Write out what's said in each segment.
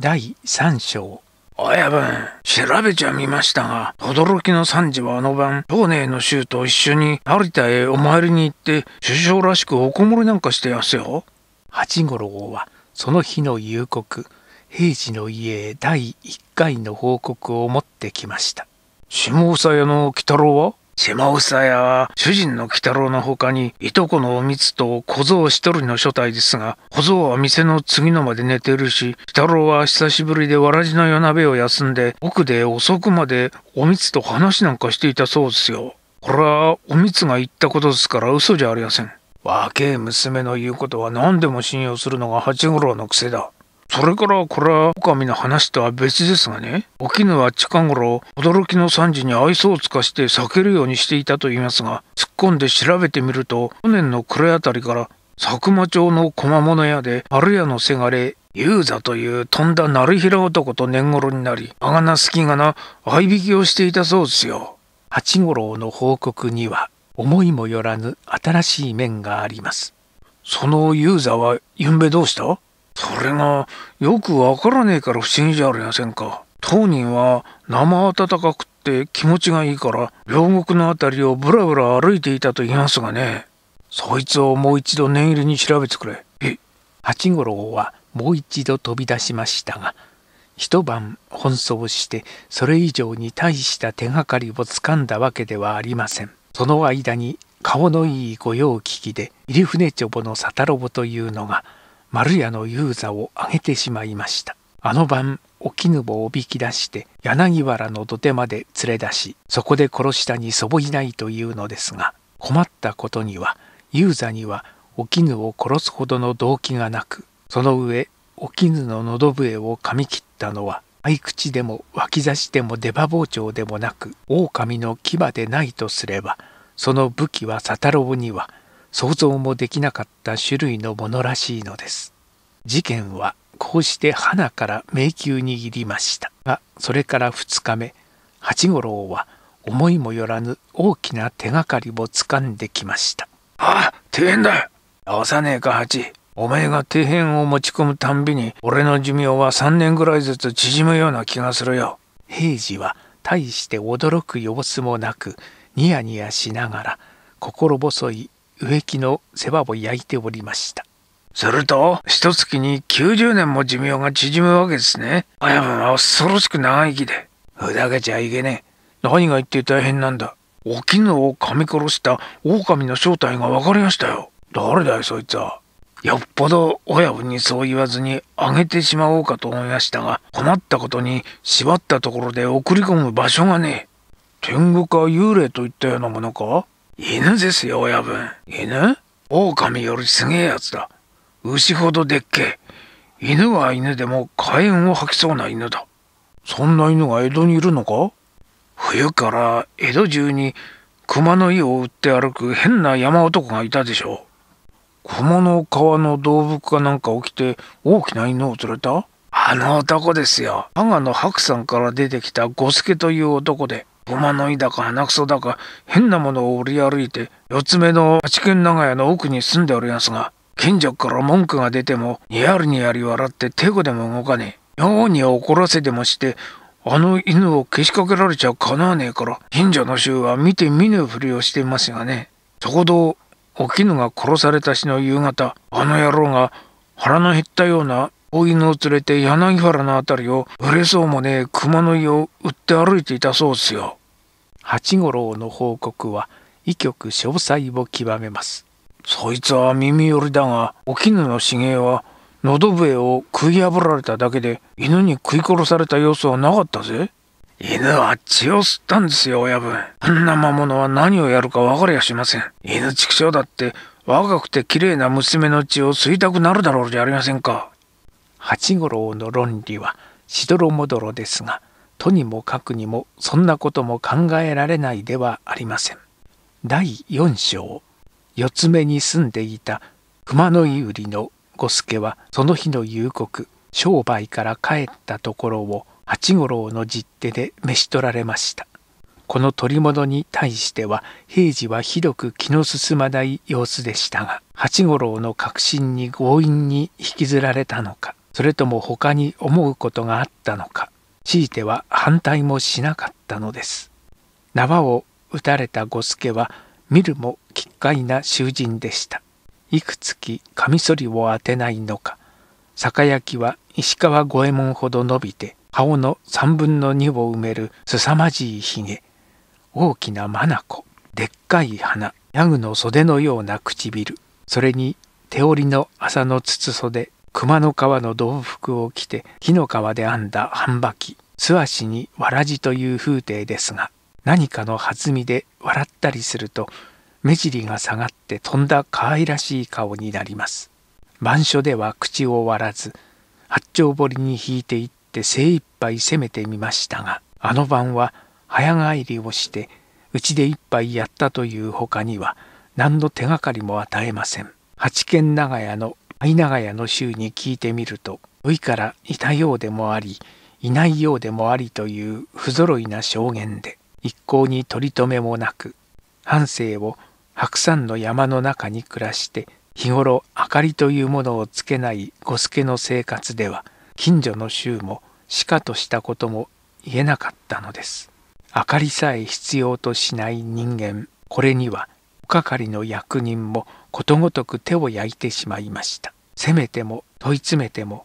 第3章親分、調べちゃみましたが、轟の三次はあの晩、東寧の衆と一緒に成田へお参りに行って、首相らしくおこもりなんかしてやすよ。八五郎は、その日の夕刻、平次の家へ第1回の報告を持ってきました。下総屋の鬼太郎は下房屋は主人の鬼太郎の他にいとこのおみつと小僧一人の所帯ですが小僧は店の次のまで寝てるし鬼太郎は久しぶりでわらじの夜鍋を休んで奥で遅くまでおみつと話なんかしていたそうですよ。これはおみつが言ったことですから嘘じゃありません。若え娘の言うことは何でも信用するのが八五郎の癖だ。それからこれは狼の話とは別ですがね、お絹は近頃、驚きの惨事に愛想を尽かして避けるようにしていたと言いますが、突っ込んで調べてみると、去年の暮れあたりから、佐久間町の小間物屋で、春屋のせがれ、ユーザというとんだ成平男と年頃になり、あがなきがな、合いびきをしていたそうですよ。八五郎の報告には、思いもよらぬ新しい面があります。そのユーザは、ゆんべどうしたそれがよくわからねえから不思議じゃありませんか当人は生暖かくって気持ちがいいから両国の辺りをぶらぶら歩いていたと言いますがねそいつをもう一度念入りに調べてくれえ八五郎はもう一度飛び出しましたが一晩奔走してそれ以上に大した手がかりをつかんだわけではありませんその間に顔のいい御用聞きで入船帳の沙タロボというのが丸屋の遊座を上げてしまいました。あの晩、お絹をおびき出して、柳原の土手まで連れ出し、そこで殺したにそぼいないというのですが、困ったことには、遊座にはお絹を殺すほどの動機がなく、その上、お絹の喉笛を噛み切ったのは、合口でも脇差しでも出刃包丁でもなく、狼の牙でないとすれば、その武器は佐太郎には、想像もできなかった種類のものらしいのです事件はこうして花から迷宮に入りましたがそれから2日目八五郎は思いもよらぬ大きな手がかりをつかんできましたあ底辺だ直さねえか八お前が底辺を持ち込むたんびに俺の寿命は3年ぐらいずつ縮むような気がするよ平次は大して驚く様子もなくニヤニヤしながら心細い植木の世話を焼いておりました。すると、一月に90年も寿命が縮むわけですね。あやは恐ろしく長生きで。ふざけちゃいけねえ。何が言って大変なんだ。お絹を噛み殺した狼の正体が分かりましたよ。誰だよ、そいつは。よっぽど親分にそう言わずにあげてしまおうかと思いましたが、困ったことに縛ったところで送り込む場所がねえ。天狗か幽霊といったようなものか犬ですよ、親分。犬狼よりすげえやつだ。牛ほどでっけえ。犬は犬でも火炎を吐きそうな犬だ。そんな犬が江戸にいるのか冬から江戸中に熊の湯を売って歩く変な山男がいたでしょう。熊の皮の動物かなんか起きて大きな犬を連れたあの男ですよ。阿賀の白山から出てきた五助という男で、ごの井だか鼻くそだか変なものを売り歩いて四つ目の八軒長屋の奥に住んでおりますが近所から文句が出てもニヤリにやり笑って手子でも動かねえ妙に怒らせでもしてあの犬をけしかけられちゃかなわねえから近所の衆は見て見ぬふりをしていますがねちょうどお絹が殺された日の夕方あの野郎が腹の減ったようなお犬を連れて柳原の辺りを売れそうもねえ熊の胃を売って歩いていたそうですよ。八五郎の報告は医局詳細を極めます。そいつは耳寄りだがお絹の茂江は喉笛を食い破られただけで犬に食い殺された様子はなかったぜ。犬は血を吸ったんですよ、親分。あんな魔物は何をやるか分かりやしません。犬畜生だって若くて綺麗な娘の血を吸いたくなるだろうじゃありませんか。八五郎の論理はしどろもどろですがとにもかくにもそんなことも考えられないではありません。第四章四つ目に住んでいた熊野井売りの五助はその日の夕刻商売から帰ったところを八五郎の実手で召し取られました。この取り物に対しては平次はひどく気の進まない様子でしたが八五郎の確信に強引に引きずられたのかそれとも他に思うことがあったのか強いては反対もしなかったのです縄を打たれた五助は見るも奇怪な囚人でしたいくつきカミソリを当てないのか酒焼きは石川五右衛門ほど伸びて顔の3分の2を埋める凄まじいひげ大きな眼でっかい鼻ヤグの袖のような唇それに手織りの麻の筒袖熊の皮の道服を着て木の皮で編んだ半ばき素足にわらじという風体ですが何かの弾みで笑ったりすると目尻が下がって飛んだ可愛らしい顔になります板書では口を割らず八丁堀に引いていって精一杯攻めてみましたがあの晩は早帰りをしてうちで一杯やったというほかには何の手がかりも与えません八軒長屋の相長屋の衆に聞いてみると老いからいたようでもありいないようでもありという不揃いな証言で一向に取り留めもなく半生を白山の山の中に暮らして日頃明かりというものをつけない五助の生活では近所の衆もしかとしたことも言えなかったのです。明かりさえ必要としない人間これには係の役人もことごとく手を焼いてしまいました。せめても問い詰めても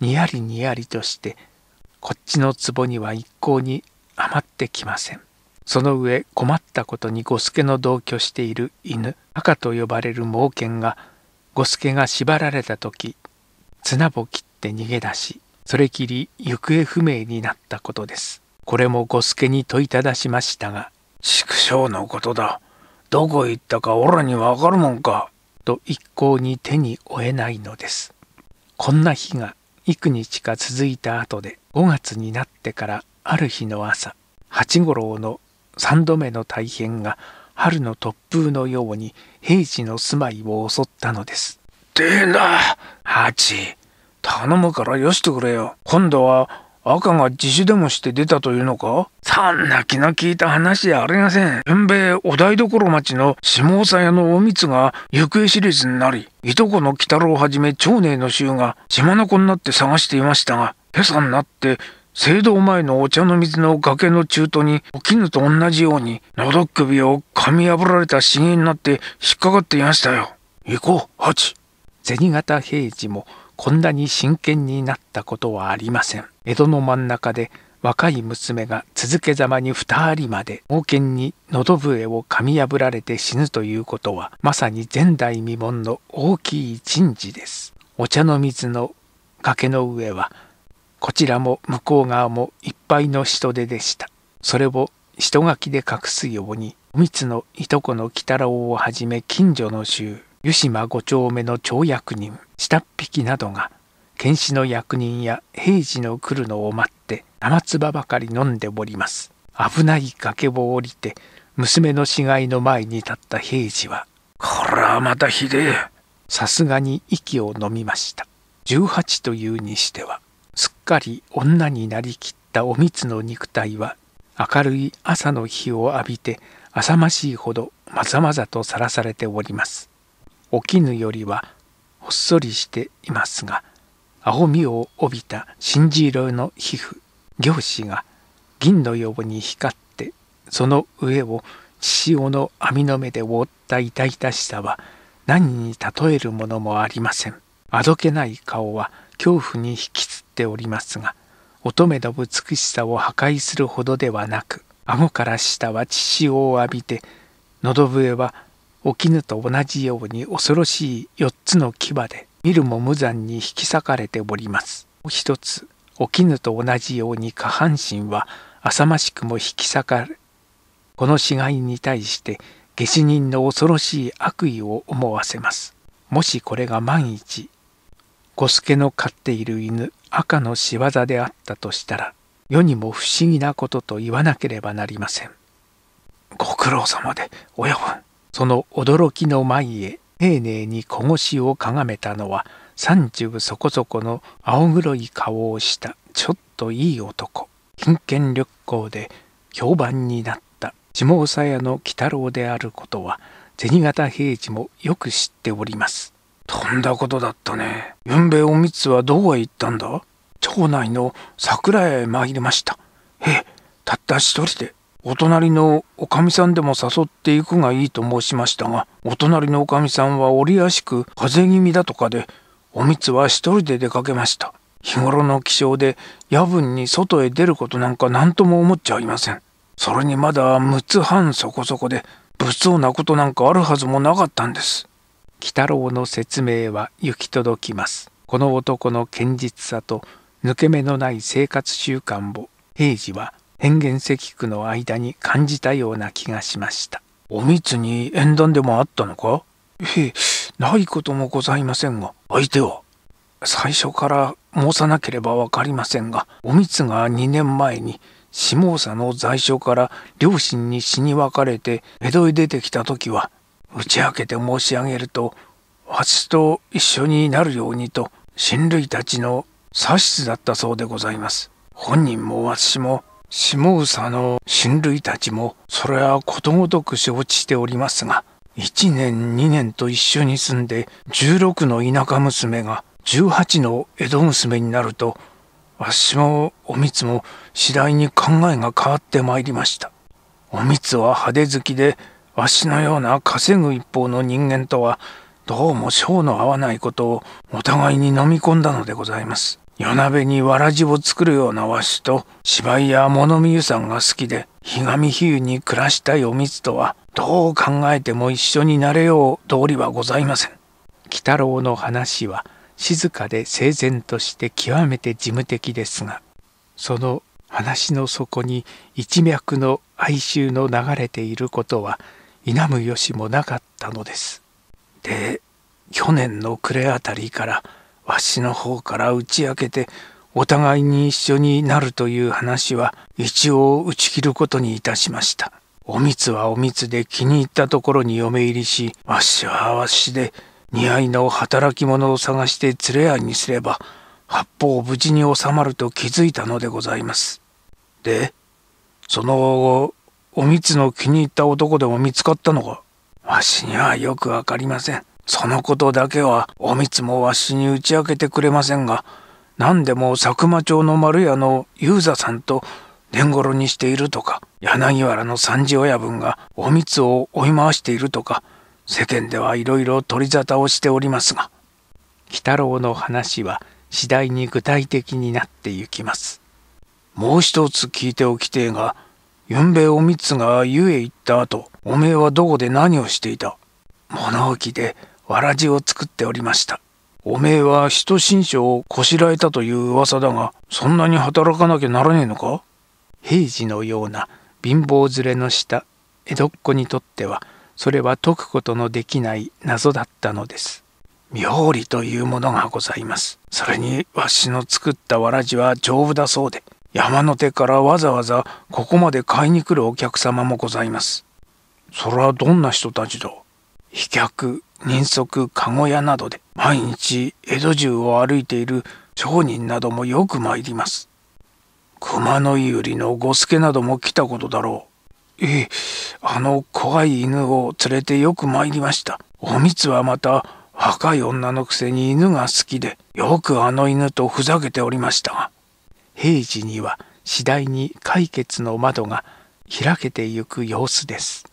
にやりにやりとしてこっちの壺には一向に余ってきません。その上困ったことに五助の同居している犬赤と呼ばれる猛犬が五助が縛られた時綱を切って逃げ出しそれきり行方不明になったことです。これも五助に問いただしましたが「畜生のことだ。どこ行ったかオラにわかるもんか。と一向に手に負えないのです。こんな日が幾日か続いた後で5月になってからある日の朝八五郎の3度目の大変が春の突風のように平次の住まいを襲ったのです。でな八頼むからよしてくれよ今度は赤が自首でもして出たというのかそんな気の利いた話じゃありません。全米お台所町の下総屋のおみつが行方知れずになり、いとこの鬼太郎をはじめ長年、の衆が血眼になって探していましたが、今朝になって聖堂前のお茶の水の崖の中途にお絹と同じように喉首を噛み破られた死因になって引っかかっていましたよ。行こう、ハチ。銭形平次もこんなに真剣になったことはありません。江戸の真ん中で若い娘が続けざまに二人まで猛犬に喉笛を噛み破られて死ぬということはまさに前代未聞の大きい珍事です。お茶の水の崖の上はこちらも向こう側もいっぱいの人手でした。それを人垣で隠すようにおみつのいとこの鬼太郎をはじめ近所の衆湯島五丁目の町役人下っ引きなどが剣士の役人や平次の来るのを待って生唾ばかり飲んでおります。危ない崖を降りて娘の死骸の前に立った平次は「こらまたひでえ」さすがに息を飲みました。18というにしてはすっかり女になりきったおみつの肉体は明るい朝の日を浴びて浅ましいほどまざまざとさらされております。お絹よりはほっそりしていますが青みを帯びた真珠色の皮膚凝視が銀のように光ってその上を血潮の網の目で覆った痛々しさは何に例えるものもありませんあどけない顔は恐怖に引きつっておりますが乙女の美しさを破壊するほどではなく顎から下は血潮を浴びて喉笛はお絹と同じように恐ろしい4つの牙で見るも無残に引き裂かれております。もう一つ、お絹と同じように下半身は浅ましくも引き裂かれ、この死骸に対して下死人の恐ろしい悪意を思わせます。もしこれが万一、小助の飼っている犬赤の仕業であったとしたら、世にも不思議なことと言わなければなりません。ご苦労様で、親分。その驚きの前へ丁寧に小腰をかがめたのは三十そこそこの青黒い顔をしたちょっといい男金券旅行で評判になった下総屋の鬼太郎であることは銭形平次もよく知っております。とんだことだったね。ゆんべおみつはどこへ行ったんだ町内の桜屋へ参りました。へえ、たった一人で。お隣のおかみさんでも誘っていくがいいと申しましたがお隣のおかみさんは折やしく風邪気味だとかでおみつは一人で出かけました日頃の気象で夜分に外へ出ることなんか何とも思っちゃいませんそれにまだ6つ半そこそこで物騒なことなんかあるはずもなかったんです鬼太郎の説明は行き届きますこの男の堅実さと抜け目のない生活習慣を平次は変幻石区の間に感じたような気がしました。お密に縁談でもあったのかええ、ないこともございませんが、相手は最初から申さなければ分かりませんが、お密が2年前に下総の在所から両親に死に別れて江戸へ出てきた時は、打ち明けて申し上げると、私と一緒になるようにと、親類たちの指図だったそうでございます。本人も私も下総の親類たちもそれはことごとく承知しておりますが1年2年と一緒に住んで16の田舎娘が18の江戸娘になるとわしもおみつも次第に考えが変わってまいりましたおみつは派手好きでわしのような稼ぐ一方の人間とはどうも性の合わないことをお互いに飲み込んだのでございます夜鍋にわらじを作るような和しと芝居や物見湯さんが好きで日み比喩に暮らした夜光とはどう考えても一緒になれよう道理はございません。鬼太郎の話は静かで整然として極めて事務的ですがその話の底に一脈の哀愁の流れていることは否むよしもなかったのです。で去年の暮れあたりからわしの方から打ち明けてお互いに一緒になるという話は一応打ち切ることにいたしました。おみつはおみつで気に入ったところに嫁入りし、わしはわしで似合いの働き者を探して連れ合いにすれば、八方無事に収まると気づいたのでございます。で、その後、おみつの気に入った男でも見つかったのかわしにはよくわかりません。そのことだけはおみつもわしに打ち明けてくれませんが何でも佐久間町の丸屋の雄座さんと年頃にしているとか柳原の三次親分がおみつを追い回しているとか世間ではいろいろ取り沙汰をしておりますが鬼太郎の話は次第に具体的になってゆきますもう一つ聞いておきてえがゆんべおみつが湯へ行った後おめえはどこで何をしていた物置でわらじを作っておりました。おめえは人心証をこしらえたという噂だが、そんなに働かなきゃならねえのか平時のような貧乏連れの下江戸っ子にとっては、それは解くことのできない謎だったのです。妙理というものがございます。それに、わしの作ったわらじは丈夫だそうで、山の手からわざわざここまで買いに来るお客様もございます。それはどんな人たちだ飛脚、人足籠屋などで毎日江戸中を歩いている商人などもよく参ります。熊野井りの五助なども来たことだろう。ええ、あの怖い犬を連れてよく参りました。おみつはまた若い女のくせに犬が好きで、よくあの犬とふざけておりましたが、平時には次第に解決の窓が開けてゆく様子です。